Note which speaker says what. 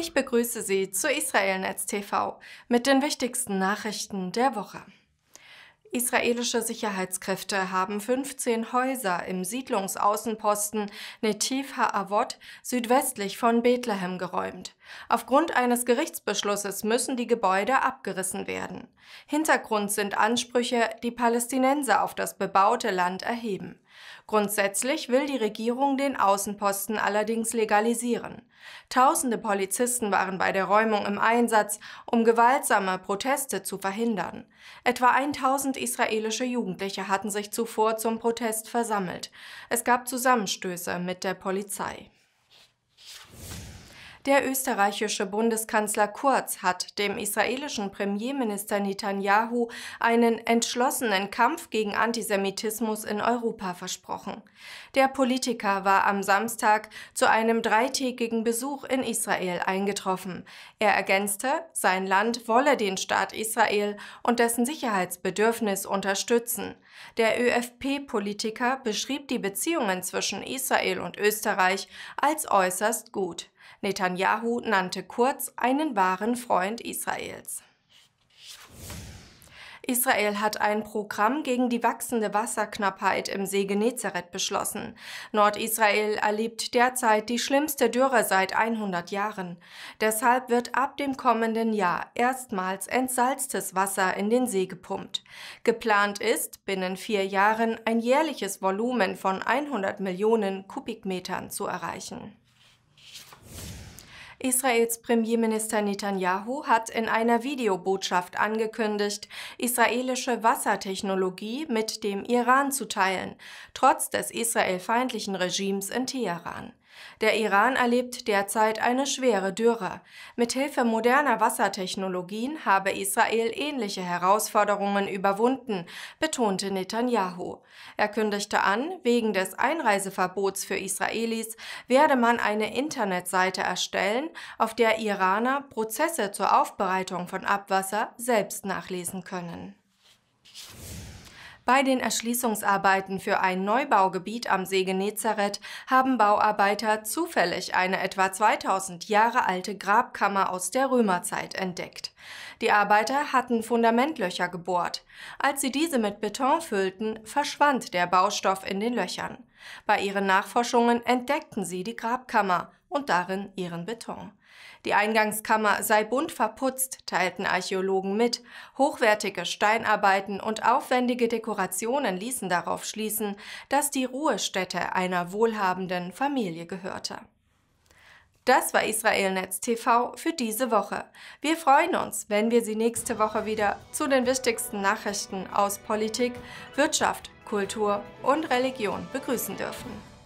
Speaker 1: Ich begrüße Sie zu Israelnetz TV mit den wichtigsten Nachrichten der Woche. Israelische Sicherheitskräfte haben 15 Häuser im Siedlungsaußenposten Netiv Ha'avot südwestlich von Bethlehem geräumt. Aufgrund eines Gerichtsbeschlusses müssen die Gebäude abgerissen werden. Hintergrund sind Ansprüche, die Palästinenser auf das bebaute Land erheben. Grundsätzlich will die Regierung den Außenposten allerdings legalisieren. Tausende Polizisten waren bei der Räumung im Einsatz, um gewaltsame Proteste zu verhindern. Etwa 1000 israelische Jugendliche hatten sich zuvor zum Protest versammelt. Es gab Zusammenstöße mit der Polizei. Der österreichische Bundeskanzler Kurz hat dem israelischen Premierminister Netanyahu einen entschlossenen Kampf gegen Antisemitismus in Europa versprochen. Der Politiker war am Samstag zu einem dreitägigen Besuch in Israel eingetroffen. Er ergänzte, sein Land wolle den Staat Israel und dessen Sicherheitsbedürfnis unterstützen. Der ÖFP-Politiker beschrieb die Beziehungen zwischen Israel und Österreich als äußerst gut. Netanyahu nannte Kurz einen wahren Freund Israels. Israel hat ein Programm gegen die wachsende Wasserknappheit im See Genezareth beschlossen. Nordisrael erlebt derzeit die schlimmste Dürre seit 100 Jahren. Deshalb wird ab dem kommenden Jahr erstmals entsalztes Wasser in den See gepumpt. Geplant ist, binnen vier Jahren ein jährliches Volumen von 100 Millionen Kubikmetern zu erreichen. Israels Premierminister Netanyahu hat in einer Videobotschaft angekündigt, israelische Wassertechnologie mit dem Iran zu teilen, trotz des israelfeindlichen Regimes in Teheran. Der Iran erlebt derzeit eine schwere Dürre. Mithilfe moderner Wassertechnologien habe Israel ähnliche Herausforderungen überwunden, betonte Netanyahu. Er kündigte an, wegen des Einreiseverbots für Israelis werde man eine Internetseite erstellen, auf der Iraner Prozesse zur Aufbereitung von Abwasser selbst nachlesen können. Bei den Erschließungsarbeiten für ein Neubaugebiet am See Genezareth haben Bauarbeiter zufällig eine etwa 2000 Jahre alte Grabkammer aus der Römerzeit entdeckt. Die Arbeiter hatten Fundamentlöcher gebohrt. Als sie diese mit Beton füllten, verschwand der Baustoff in den Löchern. Bei ihren Nachforschungen entdeckten sie die Grabkammer und darin ihren Beton. Die Eingangskammer sei bunt verputzt, teilten Archäologen mit. Hochwertige Steinarbeiten und aufwendige Dekorationen ließen darauf schließen, dass die Ruhestätte einer wohlhabenden Familie gehörte. Das war Israelnetz TV für diese Woche. Wir freuen uns, wenn wir Sie nächste Woche wieder zu den wichtigsten Nachrichten aus Politik, Wirtschaft, Kultur und Religion begrüßen dürfen.